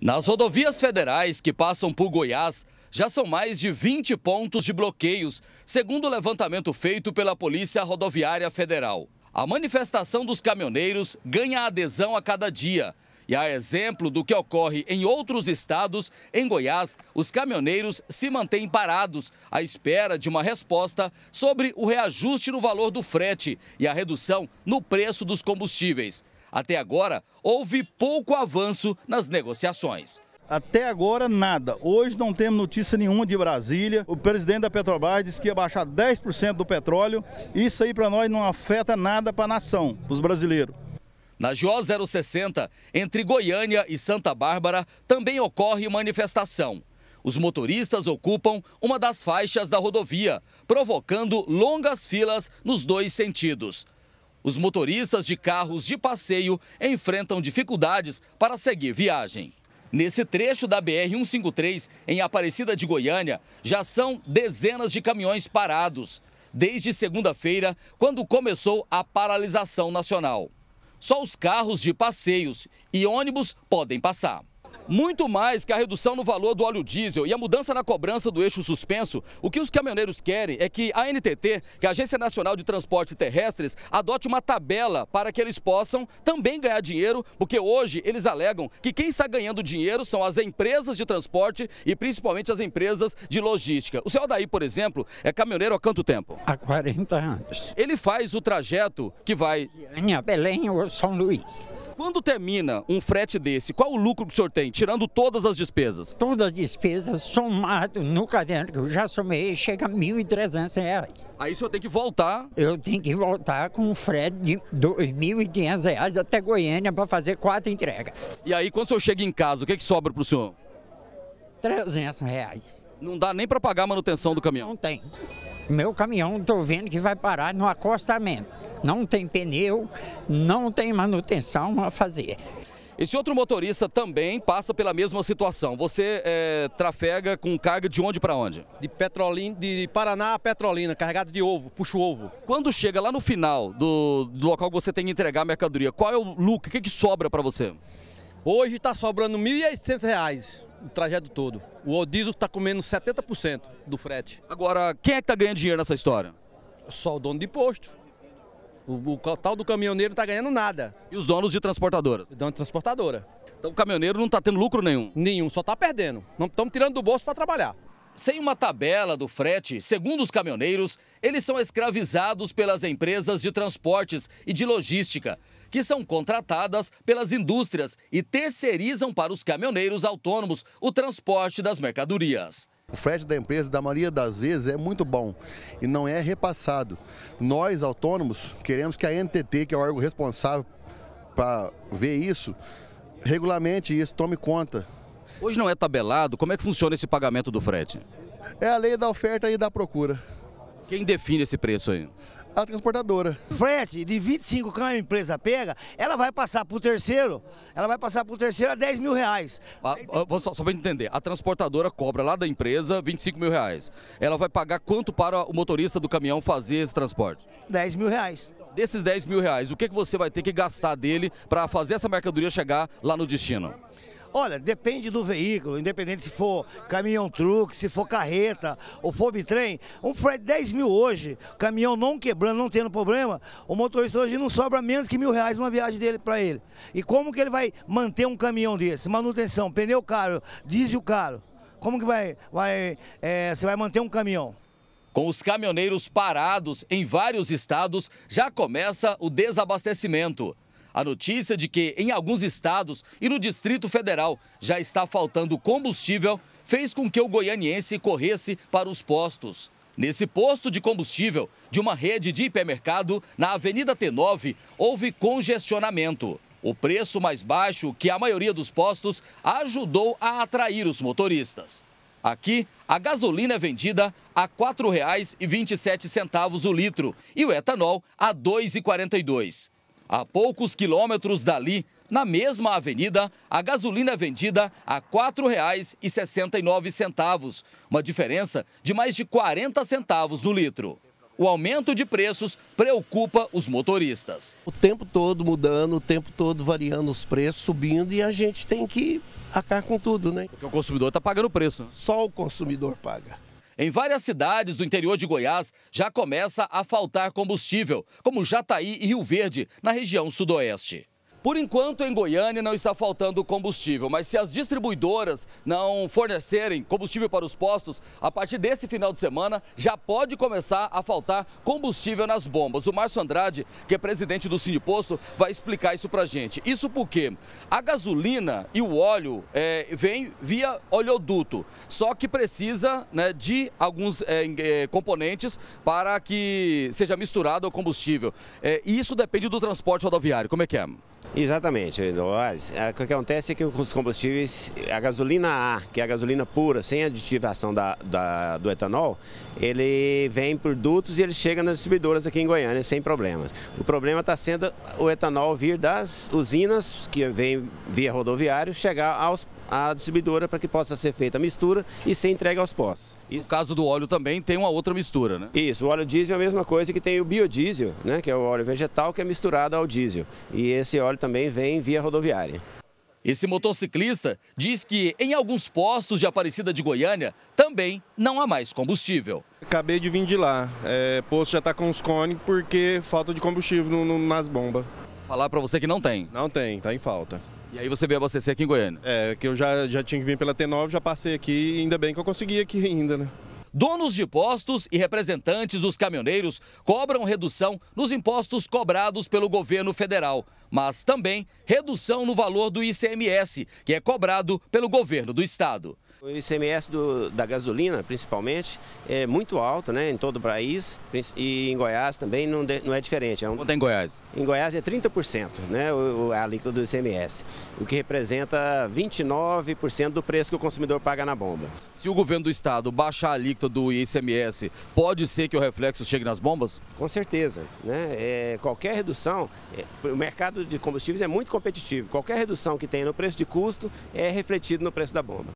Nas rodovias federais que passam por Goiás, já são mais de 20 pontos de bloqueios, segundo o levantamento feito pela Polícia Rodoviária Federal. A manifestação dos caminhoneiros ganha adesão a cada dia. E a exemplo do que ocorre em outros estados, em Goiás, os caminhoneiros se mantêm parados à espera de uma resposta sobre o reajuste no valor do frete e a redução no preço dos combustíveis. Até agora, houve pouco avanço nas negociações. Até agora, nada. Hoje não temos notícia nenhuma de Brasília. O presidente da Petrobras disse que ia baixar 10% do petróleo. Isso aí para nós não afeta nada para a nação, para os brasileiros. Na JO 060, entre Goiânia e Santa Bárbara, também ocorre manifestação. Os motoristas ocupam uma das faixas da rodovia, provocando longas filas nos dois sentidos. Os motoristas de carros de passeio enfrentam dificuldades para seguir viagem. Nesse trecho da BR-153, em Aparecida de Goiânia, já são dezenas de caminhões parados, desde segunda-feira, quando começou a paralisação nacional. Só os carros de passeios e ônibus podem passar. Muito mais que a redução no valor do óleo diesel e a mudança na cobrança do eixo suspenso, o que os caminhoneiros querem é que a NTT, que é a Agência Nacional de Transporte Terrestres, adote uma tabela para que eles possam também ganhar dinheiro, porque hoje eles alegam que quem está ganhando dinheiro são as empresas de transporte e principalmente as empresas de logística. O seu Daí, por exemplo, é caminhoneiro há quanto tempo? Há 40 anos. Ele faz o trajeto que vai... Minha Belém ou São Luís. Quando termina um frete desse, qual o lucro que o senhor tem? tirando todas as despesas? Todas as despesas somado no caderno que eu já somei chega a R$ 1.300. Aí o senhor tem que voltar? Eu tenho que voltar com um frete de R$ 2.500 até Goiânia para fazer quatro entregas. E aí quando o senhor chega em casa, o que, que sobra para o senhor? R$ 300. Reais. Não dá nem para pagar a manutenção do caminhão? Não tem. Meu caminhão, estou vendo que vai parar no acostamento. Não tem pneu, não tem manutenção a fazer. Esse outro motorista também passa pela mesma situação. Você é, trafega com carga de onde para onde? De Petrolina, de Paraná a Petrolina, carregado de ovo, puxo ovo. Quando chega lá no final do, do local que você tem que entregar a mercadoria, qual é o lucro? O que, é que sobra para você? Hoje está sobrando R$ 1.800 o trajeto todo. O diesel está comendo 70% do frete. Agora, quem é que está ganhando dinheiro nessa história? Só o dono de posto. O, o tal do caminhoneiro não está ganhando nada. E os donos de transportadoras? Dono de transportadora. Então o caminhoneiro não está tendo lucro nenhum? Nenhum, só está perdendo. Não estamos tirando do bolso para trabalhar. Sem uma tabela do frete, segundo os caminhoneiros, eles são escravizados pelas empresas de transportes e de logística, que são contratadas pelas indústrias e terceirizam para os caminhoneiros autônomos o transporte das mercadorias. O frete da empresa, da maioria das vezes, é muito bom e não é repassado. Nós, autônomos, queremos que a NTT, que é o órgão responsável para ver isso, regulamente isso, tome conta. Hoje não é tabelado? Como é que funciona esse pagamento do frete? É a lei da oferta e da procura. Quem define esse preço aí? a transportadora. Frete de 25 que a empresa pega, ela vai passar para o terceiro, ela vai passar para o terceiro a 10 mil reais. Ah, ah só, só para entender, a transportadora cobra lá da empresa 25 mil reais. Ela vai pagar quanto para o motorista do caminhão fazer esse transporte? 10 mil reais. Desses 10 mil reais, o que, que você vai ter que gastar dele para fazer essa mercadoria chegar lá no destino? Olha, depende do veículo, independente se for caminhão-truque, se for carreta ou for bitrem, um frete 10 mil hoje, caminhão não quebrando, não tendo problema, o motorista hoje não sobra menos que mil reais numa viagem dele para ele. E como que ele vai manter um caminhão desse? Manutenção, pneu caro, diesel caro. Como que vai, vai, é, você vai manter um caminhão? Com os caminhoneiros parados em vários estados, já começa o desabastecimento. A notícia de que em alguns estados e no Distrito Federal já está faltando combustível fez com que o goianiense corresse para os postos. Nesse posto de combustível de uma rede de hipermercado na Avenida T9, houve congestionamento. O preço mais baixo que a maioria dos postos ajudou a atrair os motoristas. Aqui, a gasolina é vendida a R$ 4,27 o litro e o etanol a R$ 2,42. A poucos quilômetros dali, na mesma avenida, a gasolina é vendida a R$ 4,69, uma diferença de mais de 40 centavos no litro. O aumento de preços preocupa os motoristas. O tempo todo mudando, o tempo todo variando os preços, subindo e a gente tem que acabar com tudo, né? Porque o consumidor está pagando o preço. Né? Só o consumidor paga. Em várias cidades do interior de Goiás já começa a faltar combustível, como Jataí e Rio Verde, na região sudoeste. Por enquanto, em Goiânia não está faltando combustível, mas se as distribuidoras não fornecerem combustível para os postos, a partir desse final de semana já pode começar a faltar combustível nas bombas. O Márcio Andrade, que é presidente do Sindiposto, vai explicar isso para a gente. Isso porque a gasolina e o óleo é, vem via oleoduto, só que precisa né, de alguns é, é componentes para que seja misturado ao combustível. É, isso depende do transporte rodoviário. Como é que é? Exatamente, Eduardo. O que acontece é que os combustíveis, a gasolina A, que é a gasolina pura, sem aditivação da, da, do etanol, ele vem por dutos e ele chega nas distribuidoras aqui em Goiânia sem problemas. O problema está sendo o etanol vir das usinas, que vem via rodoviário, chegar aos à distribuidora para que possa ser feita a mistura e ser entregue aos postos. Isso. No caso do óleo também tem uma outra mistura, né? Isso, o óleo diesel é a mesma coisa que tem o biodiesel, né, que é o óleo vegetal que é misturado ao diesel. E esse óleo também vem via rodoviária. Esse motociclista diz que em alguns postos de Aparecida de Goiânia também não há mais combustível. Acabei de vir de lá. É, posto já está com os cones porque falta de combustível no, no, nas bombas. Falar para você que não tem. Não tem, está em falta. E aí você veio abastecer aqui em Goiânia? É, que eu já, já tinha que vir pela T9, já passei aqui e ainda bem que eu consegui aqui ainda, né? Donos de postos e representantes dos caminhoneiros cobram redução nos impostos cobrados pelo governo federal, mas também redução no valor do ICMS, que é cobrado pelo governo do estado. O ICMS do, da gasolina, principalmente, é muito alto né, em todo o país e em Goiás também não, de, não é diferente. É um, Quanto é em Goiás? Em Goiás é 30% né, o, a alíquota do ICMS, o que representa 29% do preço que o consumidor paga na bomba. Se o governo do estado baixar a alíquota do ICMS, pode ser que o reflexo chegue nas bombas? Com certeza. Né? É, qualquer redução, é, o mercado de combustíveis é muito competitivo. Qualquer redução que tenha no preço de custo é refletido no preço da bomba.